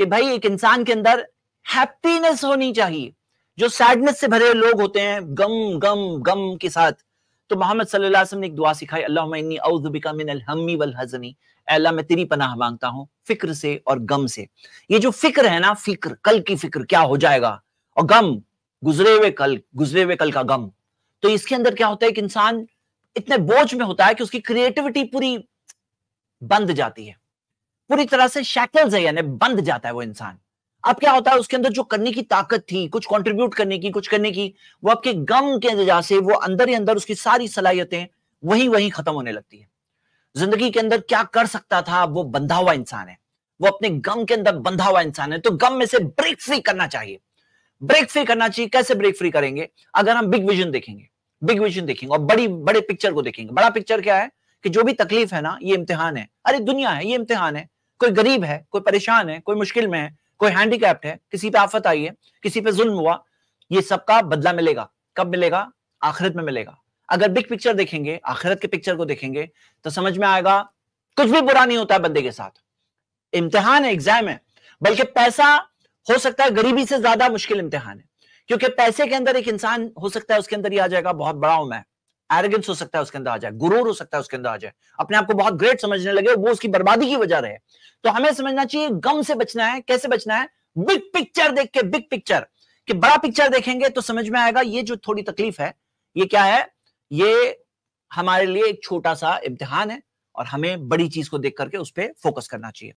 कि भाई एक इंसान के अंदर हैप्पीनेस होनी चाहिए जो सैडनेस से भरे लोग होते हैं गम गम गम के साथ तो मोहम्मद सल्लल्लाहु ने एक दुआ सिखाई अल्लाह मिन वल हजनी अल्लाह मैं तेरी पनाह मांगता हूँ फिक्र से और गम से ये जो फिक्र है ना फिक्र कल की फिक्र क्या हो जाएगा और गम गुजरे हुए कल गुजरे हुए कल का गम तो इसके अंदर क्या होता है कि इंसान इतने बोझ में होता है कि उसकी क्रिएटिविटी पूरी बंद जाती है पूरी तरह से शैकल्स है यानी बंद जाता है वो इंसान अब क्या होता है उसके अंदर जो करने की ताकत थी कुछ कंट्रीब्यूट करने की कुछ करने की वो आपके गम के वजह से वो अंदर ही अंदर उसकी सारी सलाहियतें वही वही खत्म होने लगती है जिंदगी के अंदर क्या कर सकता था वो बंधा हुआ इंसान है वो अपने गम के अंदर बंधा हुआ इंसान है तो गम में से ब्रेक फ्री करना चाहिए ब्रेक फ्री करना चाहिए कैसे ब्रेक फ्री करेंगे अगर हम बिग विजन देखेंगे बिग विजन देखेंगे और बड़ी बड़े पिक्चर को देखेंगे बड़ा पिक्चर क्या है कि जो भी तकलीफ है ना ये इम्तिहान है अरे दुनिया है ये इम्तिहान है कोई गरीब है कोई परेशान है कोई मुश्किल में है कोई हैंडीकैप्ड है किसी पे आफत आई है किसी पे जुल्म हुआ ये सबका बदला मिलेगा कब मिलेगा आखिरत में मिलेगा अगर बिग पिक्चर देखेंगे आखिरत के पिक्चर को देखेंगे तो समझ में आएगा कुछ भी बुरा नहीं होता है बंदे के साथ इम्तिहान है एग्जाम है बल्कि पैसा हो सकता है गरीबी से ज्यादा मुश्किल इम्तिहान है क्योंकि पैसे के अंदर एक इंसान हो सकता है उसके अंदर ही आ जाएगा बहुत बड़ा हूं मैं एरोगेंस हो सकता है उसके अंदर आ जाए गुरूर हो सकता है उसके अंदर आ जाए अपने आप को बहुत ग्रेट समझने लगे वो उसकी बर्बादी की वजह रहे तो हमें समझना चाहिए गम से बचना है कैसे बचना है बिग पिक्चर देख के बिग पिक्चर कि बड़ा पिक्चर देखेंगे तो समझ में आएगा ये जो थोड़ी तकलीफ है ये क्या है ये हमारे लिए एक छोटा सा इम्तिहान है और हमें बड़ी चीज को देख करके उस पर फोकस करना चाहिए